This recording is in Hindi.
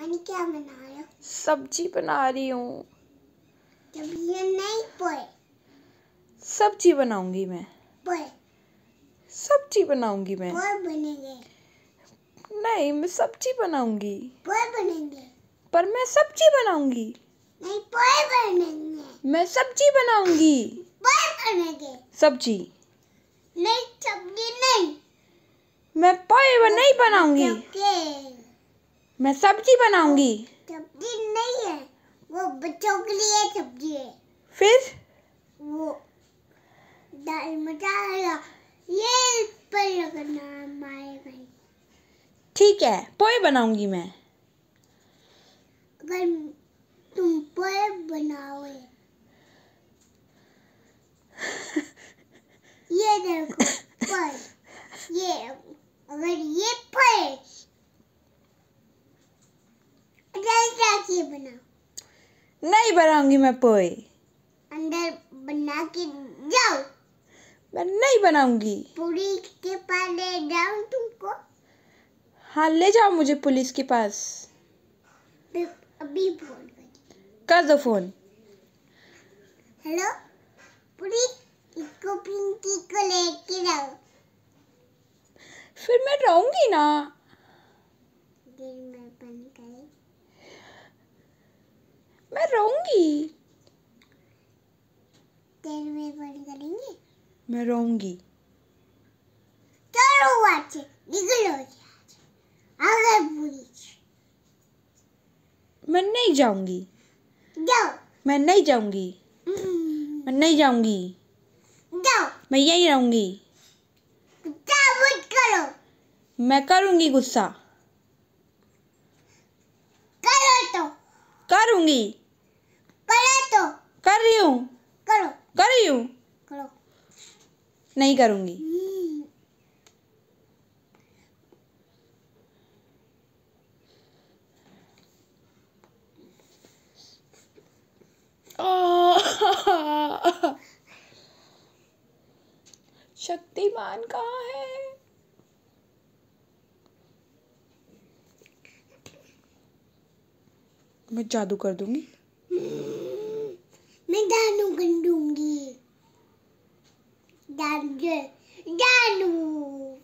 मम्मी क्या बना सब्जी बना रही हूँ नहीं पोए सब्जी बनाऊंगी मैं पोए सब्जी बनाऊंगी मैं पोए बनेंगे नहीं मैं सब्जी बनाऊंगी पोए बनेंगे पर मैं सब्जी बनाऊंगी नहीं पोए बनेंगे मैं सब्जी बनाऊंगी पोए बनेंगे सब्जी नहीं सब्जी नहीं मैं पोए नहीं बनाऊंगी मैं सब्जी बनाऊंगी सब्जी नहीं है वो बच्चों के लिए सब्जी है फिर वो दाल मसाला ये पर लगाना हमारे भाई ठीक है पोई बनाऊंगी मैं अगर नहीं बना नहीं बनाऊंगी मैं पोए अंदर बना के जाओ मैं नहीं बनाऊंगी पुलिस के पास ले जाऊं तुमको हाँ ले जाओ मुझे पुलिस के पास अभी फोन कर दो फोन हेलो पुलिस इसको पिंकी को लेके जाओ फिर मैं रहूंगी ना रहूंगी मैं रहूंगी चलो निकलो मैं नहीं जाऊंगी जाओ मैं नहीं जाऊंगी हम्म। मैं नहीं जाऊंगी जाओ मैं यही रहूंगी करो मैं करूंगी गुस्सा कर रही हूँ करो कर रही हूँ करो नहीं करूँगी शक्तिमान कहाँ है मैं जादू कर दूंगी चुगन दूंगी जानू